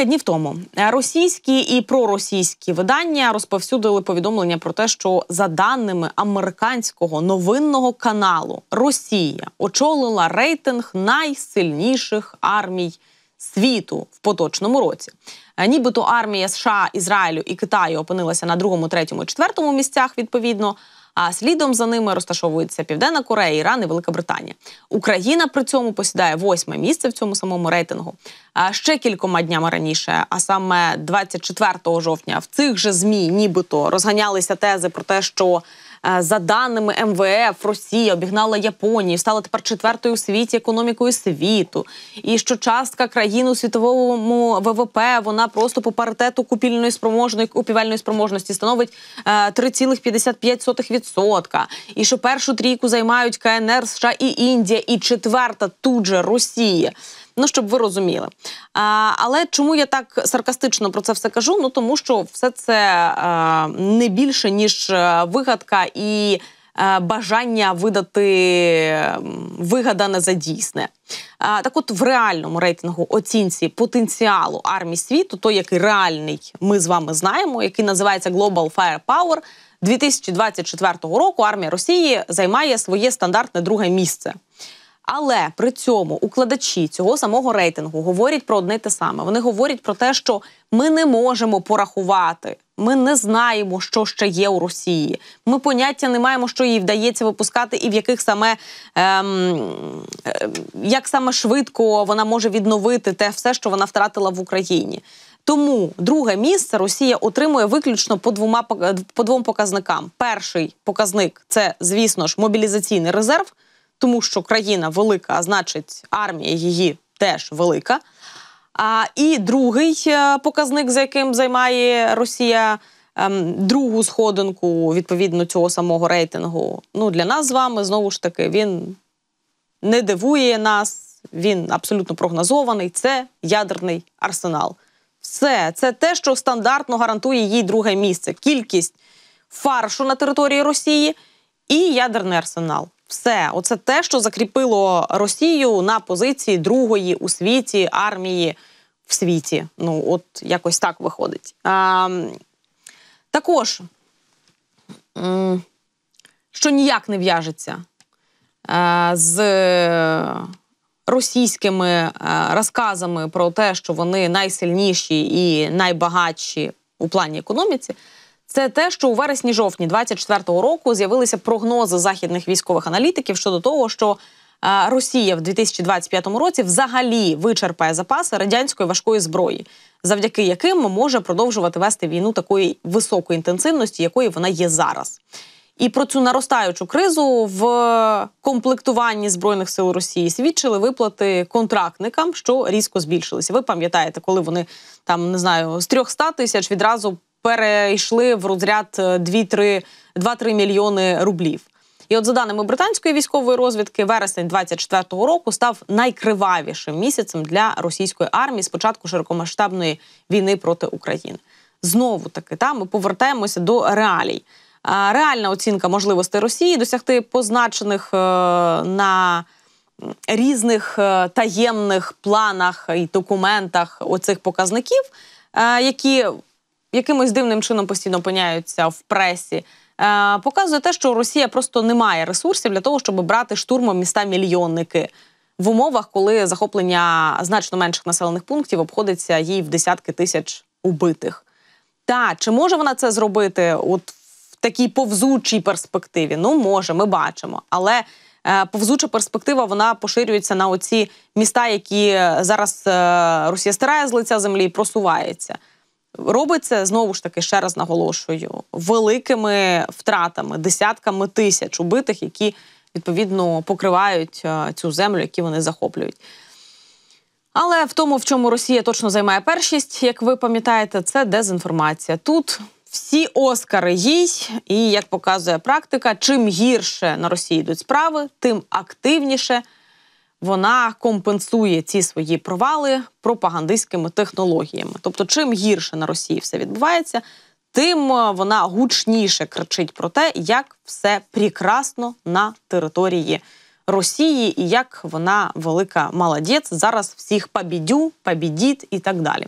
Кілька днів тому е, російські і проросійські видання розповсюдили повідомлення про те, що за даними американського новинного каналу Росія очолила рейтинг найсильніших армій світу в поточному році. Е, нібито армія США, Ізраїлю і Китаю опинилася на другому, третьому, четвертому місцях відповідно. А слідом за ними розташовуються Південна Корея, Іран і Велика Британія. Україна при цьому посідає восьме місце в цьому самому рейтингу. А ще кількома днями раніше, а саме 24 жовтня, в цих же змі, нібито розганялися тези про те, що. Е, за даними МВФ, Росія обігнала Японію, стала тепер четвертою у світі економікою світу. І що частка країн у світовому ВВП вона просто по паритету купільної спроможної купівельної спроможності становить 3,55%. Е, і що першу трійку займають КНР США і Індія, і четверта тут же Росія. Ну щоб ви розуміли. А, Але чому я так саркастично про це все кажу? Ну тому що все це а, е, не більше ніж е, вигадка і. Е, бажання видати вигадане за дійсне. Так, от в реальному рейтингу оцінці потенціалу армії світу, той, який реальний, ми з вами знаємо, який називається Global Firepower, 2024 року армія Росії займає своє стандартне друге місце. Але при цьому укладачі цього самого рейтингу говорять про одне те саме. Вони говорять про те, що ми не можемо порахувати, ми не знаємо, що ще є у Росії. Ми поняття не маємо, що їй вдається випускати, і в яких саме ем, е, як саме швидко вона може відновити те все, що вона втратила в Україні. Тому друге місце Росія отримує виключно по двома по двом показникам. Перший показник це, звісно ж, мобілізаційний резерв тому що країна велика, а значить, армія її теж велика. А, І другий е, показник, за яким займає Росія ем, другу сходинку відповідно цього самого рейтингу, ну для нас з вами знову ж таки він не дивує нас, він абсолютно прогнозований. Це ядерний арсенал. Все, це те, що стандартно гарантує їй друге місце: кількість фаршу на території Росії і ядерний арсенал все, оце те, що закріпило Росію на позиції другої у світі армії в світі. Ну, от якось так виходить. А, Також, що ніяк не в'яжеться е, з російськими е, розказами про те, що вони найсильніші і найбагатші у плані економіці. Це те, що у вересні-жовтні 2024 року з'явилися прогнози західних військових аналітиків щодо того, що е, Росія в 2025 році взагалі вичерпає запаси радянської важкої зброї, завдяки яким може продовжувати вести війну такої високої інтенсивності, якої вона є зараз. І про цю наростаючу кризу в комплектуванні збройних сил Росії свідчили виплати контрактникам, що різко збільшилися. Ви пам'ятаєте, коли вони там не знаю з 300 тисяч відразу перейшли в розряд 2-3 е, мільйони рублів. І от за даними британської військової розвідки, вересень 24-го року став найкривавішим місяцем для російської армії з початку широкомасштабної війни проти України. Знову таки, та ми повертаємося до реалій. Реальна оцінка можливостей Росії досягти позначених е, на різних е, таємних планах і документах оцих показників, які якимось дивним чином постійно опиняються в пресі. Е, показує те, що Росія просто не має ресурсів для того, щоб брати штурмом міста мільйонники в умовах, коли захоплення значно менших населених пунктів обходиться їй в десятки тисяч убитих. Та чи може вона це зробити? От в такій повзучій перспективі? Ну може, ми бачимо, але е, повзуча перспектива вона поширюється на оці міста, які зараз е, Росія стирає з лиця землі і просувається. Робиться знову ж таки, ще раз наголошую, великими втратами, десятками тисяч убитих, які відповідно покривають е, цю землю, які вони захоплюють. Але в тому, в чому Росія точно займає першість, як ви пам'ятаєте, це дезінформація. Тут всі оскари їй, і як показує практика, чим гірше на Росії йдуть справи, тим активніше вона компенсує ці свої провали пропагандистськими технологіями. Тобто, чим гірше на Росії все відбувається, тим е, вона гучніше кричить про те, як все прекрасно на території Росії і як вона велика молодець, зараз всіх побідю, побідіт і так далі.